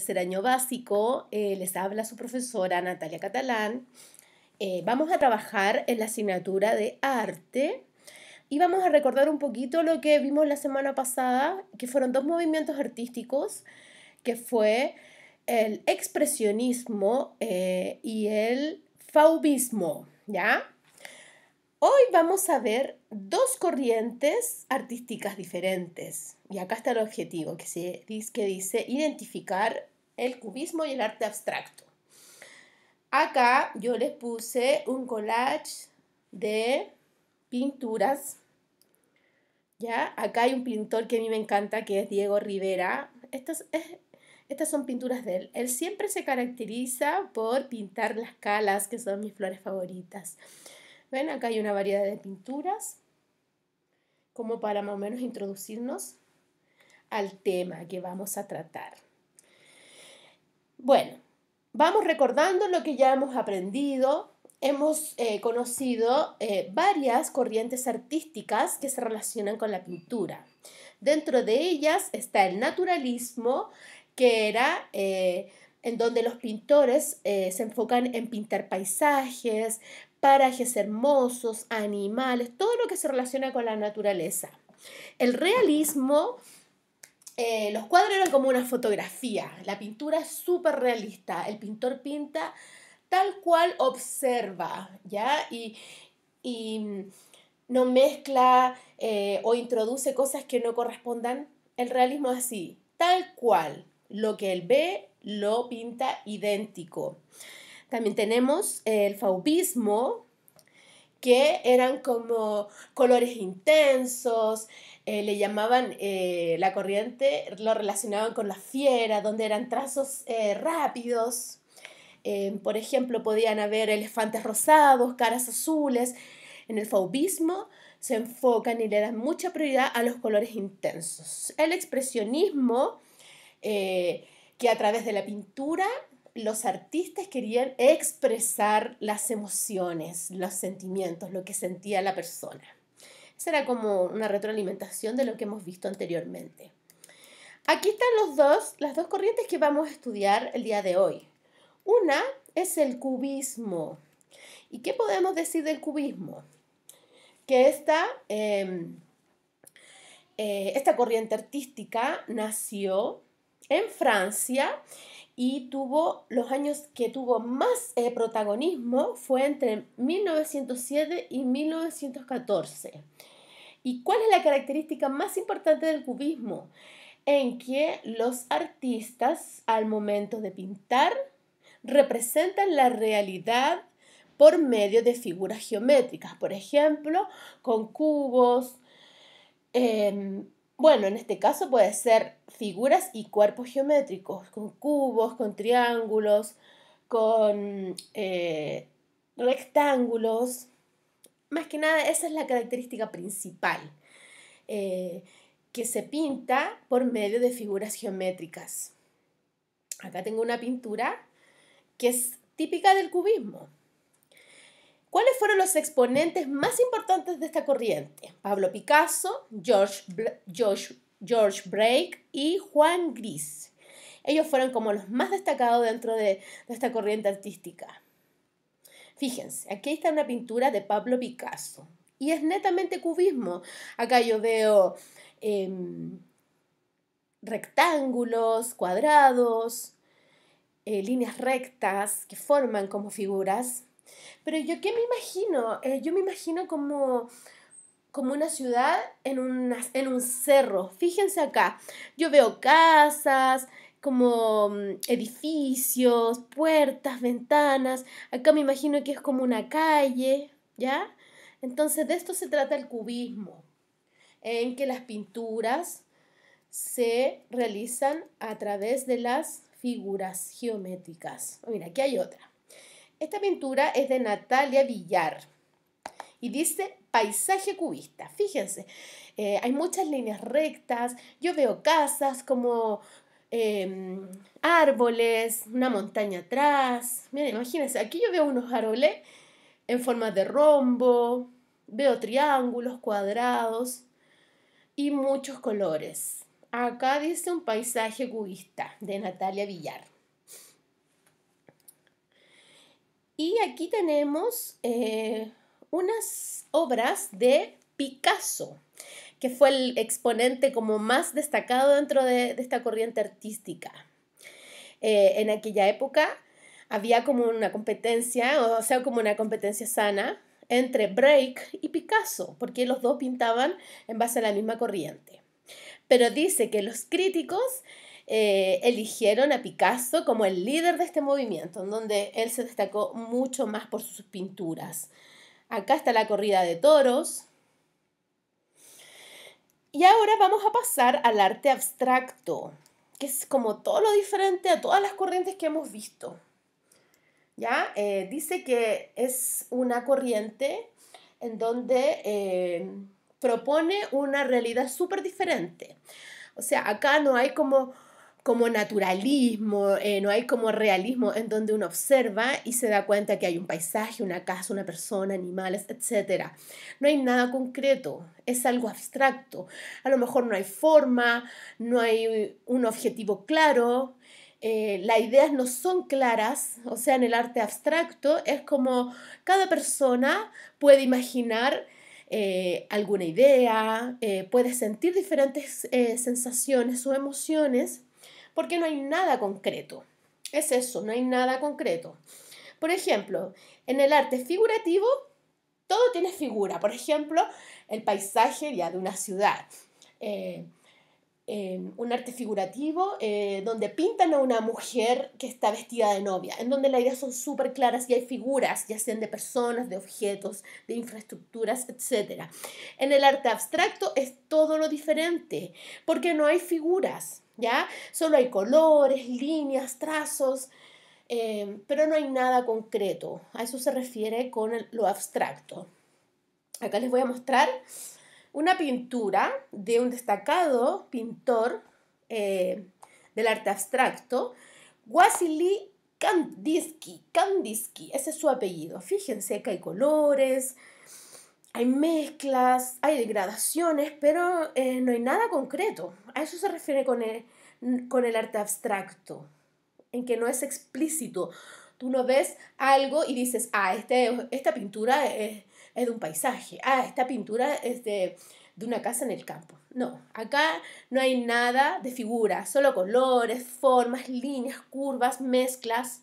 tercer año básico. Eh, les habla su profesora Natalia Catalán. Eh, vamos a trabajar en la asignatura de arte y vamos a recordar un poquito lo que vimos la semana pasada, que fueron dos movimientos artísticos, que fue el expresionismo eh, y el faubismo, ¿ya? Hoy vamos a ver dos corrientes artísticas diferentes. Y acá está el objetivo, que, se, que dice identificar el cubismo y el arte abstracto. Acá yo les puse un collage de pinturas. ¿Ya? Acá hay un pintor que a mí me encanta, que es Diego Rivera. Estas, estas son pinturas de él. Él siempre se caracteriza por pintar las calas, que son mis flores favoritas. Ven, acá hay una variedad de pinturas, como para más o menos introducirnos al tema que vamos a tratar. Bueno, vamos recordando lo que ya hemos aprendido. Hemos eh, conocido eh, varias corrientes artísticas que se relacionan con la pintura. Dentro de ellas está el naturalismo, que era eh, en donde los pintores se enfocan en pintar paisajes, parajes hermosos, animales, todo lo que se relaciona con la naturaleza. El realismo eh, los cuadros eran como una fotografía, la pintura es súper realista, el pintor pinta tal cual observa, ¿ya? Y, mm, no mezcla eh, o introduce cosas que no correspondan. El realismo es así, tal cual, lo que él ve lo pinta idéntico. También tenemos el faubismo, que eran como colores intensos, eh, le llamaban eh, la corriente, lo relacionaban con la fiera, donde eran trazos eh, rápidos. por ejemplo, podían haber elefantes rosados, caras azules. En el faubismo se enfocan y le dan mucha prioridad a los colores intensos. El expresionismo, que a través de la pintura los artistas querían expresar las emociones, los sentimientos, lo que sentía la persona. Esa era como una retroalimentación de lo que hemos visto anteriormente. Aquí están los dos, las dos corrientes que vamos a estudiar el día de hoy. Una es el cubismo. ¿Y qué podemos decir del cubismo? Que esta em, eh, corriente artística nació en Francia y tuvo los años que tuvo más eh, protagonismo fue entre 1907 y 1914. ¿Y cuál es la característica más importante del cubismo? En que los artistas al momento de pintar representan la realidad por medio de figuras geométricas, por ejemplo, con cubos, em, bueno, en este caso puede ser figuras y cuerpos geométricos, con cubos, con triángulos, con eh, rectángulos. Más que nada, esa es la característica principal, eh, que se pinta por medio de figuras geométricas. Acá tengo una pintura que es típica del cubismo. ¿Cuáles fueron los exponentes más importantes de esta corriente? Pablo Picasso, George, George, Brake y Juan Gris. Ellos fueron como los más destacados dentro de, esta corriente artística. Fíjense, aquí está una pintura de Pablo Picasso y es netamente cubismo. Acá yo veo em, rectángulos, cuadrados, eh, líneas rectas que forman como figuras. Pero yo qué me imagino, eh, yo me imagino como, como una ciudad en, en un cerro. Fíjense acá, yo veo casas, como mm, edificios, puertas, ventanas. Acá me imagino que es como una calle, ¿ya? Entonces de esto se trata el cubismo, en que las pinturas se realizan a través de las figuras geométricas. Mira, aquí hay otra. Esta pintura es de Natalia Villar y dice paisaje cubista. Fíjense, eh, hay muchas líneas rectas, yo veo casas como em, árboles, una montaña atrás. Miren, imagínense, aquí yo veo unos árboles en forma de rombo, veo triángulos, cuadrados y muchos colores. Acá dice un paisaje cubista de Natalia Villar. Y aquí tenemos eh, unas obras de Picasso, que fue el exponente como más destacado dentro de, esta corriente artística. Eh, en aquella época había como una competencia, o sea, como una competencia sana entre Break y Picasso, porque los dos pintaban en base a la misma corriente. Pero dice que los críticos eh, eligieron a Picasso como el líder de este movimiento, en donde él se destacó mucho más por sus pinturas. Acá está la corrida de toros. Y ahora vamos a pasar al arte abstracto, que es como todo lo diferente a todas las corrientes que hemos visto. ¿Ya? Eh, dice que es una corriente en donde eh, propone una realidad súper diferente. O sea, acá no hay como como naturalismo, eh, no hay como realismo en donde uno observa y se da cuenta que hay un paisaje, una casa, una persona, animales, etc. No hay nada concreto, es algo abstracto. A lo mejor no hay forma, no hay un objetivo claro, eh, las ideas no son claras, o sea, en el arte abstracto es como cada persona puede imaginar eh, alguna idea, puede sentir diferentes sensaciones o emociones porque no hay nada concreto. Es eso, no hay nada concreto. Por ejemplo, en el arte figurativo, todo tiene figura. Por ejemplo, el paisaje ya de una ciudad. Eh, un arte figurativo eh, donde pintan a una mujer que está vestida de novia, en donde las ideas son súper claras y hay figuras, ya sean de personas, de objetos, de infraestructuras, etc. En el arte abstracto es todo lo diferente, porque no hay figuras. Solo hay colores, líneas, trazos, eh, pero no hay nada concreto. A eso se refiere con lo abstracto. Acá les voy a mostrar una pintura de un destacado pintor eh, del arte abstracto, Wassily Kandinsky. Kandinsky, ese es su apellido. Fíjense que hay colores, hay mezclas, hay degradaciones, pero eh, no hay nada concreto. A eso se refiere con el, con el arte abstracto, en que no es explícito. Tú no ves algo y dices, ah, este, esta pintura es, de un paisaje, ah, esta pintura es de, de una casa en el campo. No, acá no hay nada de figura, solo colores, formas, líneas, curvas, mezclas.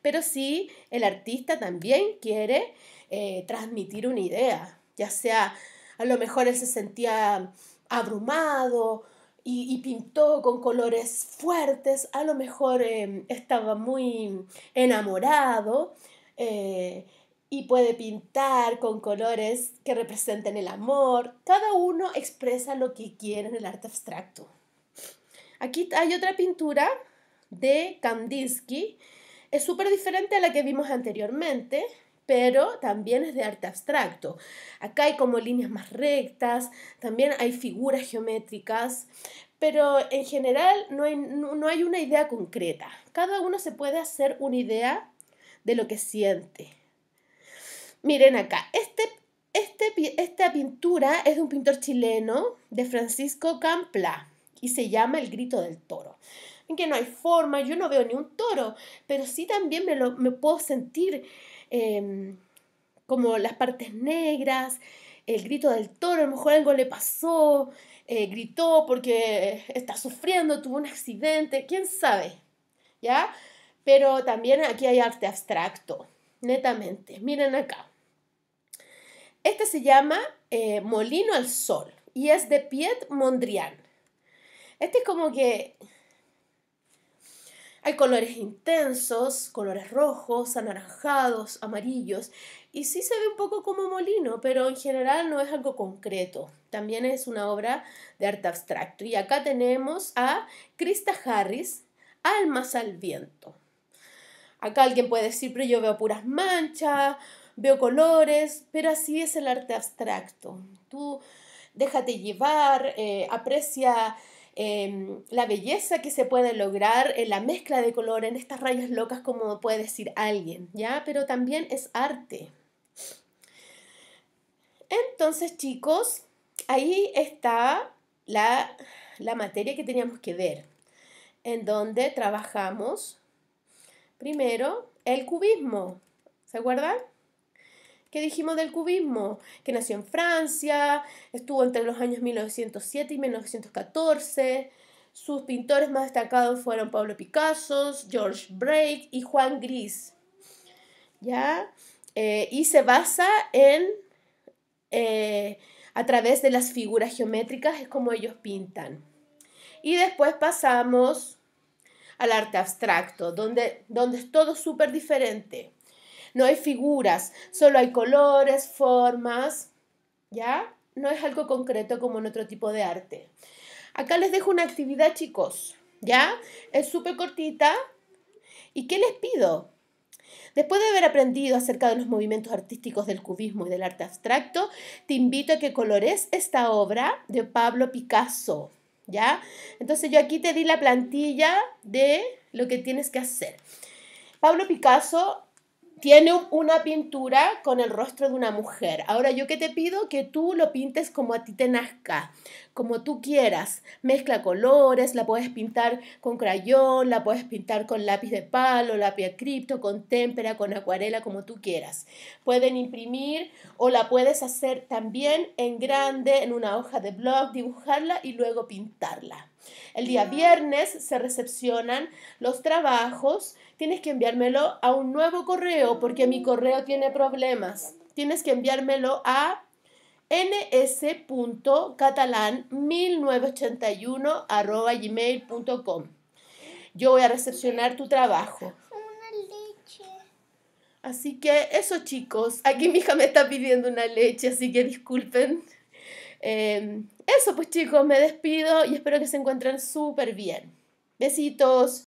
Pero sí, el artista también quiere eh, transmitir una idea, ya sea a lo mejor él se sentía abrumado y, pintó con colores fuertes, a lo mejor eh, estaba muy enamorado eh, y puede pintar con colores que representen el amor. Cada uno expresa lo que quiere en el arte abstracto. Aquí hay otra pintura de Kandinsky, es súper diferente a la que vimos anteriormente, pero también es de arte abstracto. Acá hay como líneas más rectas, también hay figuras geométricas, pero en general no hay, no hay una idea concreta. Cada uno se puede hacer una idea de lo que siente. Miren acá, este, este, esta pintura es de un pintor chileno, de Francisco Campla, y se llama El Grito del Toro. En que no hay forma, yo no veo ni un toro, pero sí también me, lo, me puedo sentir Em, como las partes negras, el grito del toro, a lo mejor algo le pasó, eh, gritó porque está sufriendo, tuvo un accidente, quién sabe, ¿ya? Pero también aquí hay arte abstracto, netamente. Miren acá. Este se llama eh, Molino al Sol y es de Piet Mondrian. Este es como que hay colores intensos, colores rojos, anaranjados, amarillos, y sí se ve un poco como molino, pero en general no es algo concreto. También es una obra de arte abstracto. Y acá tenemos a Krista Harris, Almas al viento. Acá alguien puede decir, pero yo veo puras manchas, veo colores, pero así es el arte abstracto. Tú déjate llevar, eh, aprecia Em, la belleza que se puede lograr en la mezcla de color, en estas rayas locas, como puede decir alguien, ¿ya? Pero también es arte. Entonces, chicos, ahí está la, la materia que teníamos que ver, en donde trabajamos primero el cubismo, ¿se acuerdan? ¿Qué dijimos del cubismo, que nació en Francia, estuvo entre los años 1907 y 1914. Sus pintores más destacados fueron Pablo Picasso, George Brake y Juan Gris. ¿Ya? Eh, y se basa en, eh, a través de las figuras geométricas, es como ellos pintan. Y después pasamos al arte abstracto, donde, donde es todo súper diferente. No hay figuras, solo hay colores, formas, ¿ya? No es algo concreto como en otro tipo de arte. Acá les dejo una actividad, chicos, ¿ya? Es súper cortita. ¿Y qué les pido? Después de haber aprendido acerca de los movimientos artísticos del cubismo y del arte abstracto, te invito a que colores esta obra de Pablo Picasso, ¿ya? Entonces yo aquí te di la plantilla de lo que tienes que hacer. Pablo Picasso tiene una pintura con el rostro de una mujer. Ahora yo que te pido que tú lo pintes como a ti te nazca, como tú quieras. Mezcla colores, la puedes pintar con crayón, la puedes pintar con lápiz de palo, lápiz de cripto, con témpera, con acuarela, como tú quieras. Pueden imprimir o la puedes hacer también en grande, en una hoja de blog, dibujarla y luego pintarla. El día viernes se recepcionan los trabajos tienes que enviármelo a un nuevo correo porque mi correo tiene problemas. Tienes que enviármelo a ns.catalán1981.gmail.com Yo voy a recepcionar tu trabajo. Una leche. Así que eso chicos, aquí mi hija me está pidiendo una leche, así que disculpen. Em, eso pues chicos, me despido y espero que se encuentren súper bien. Besitos.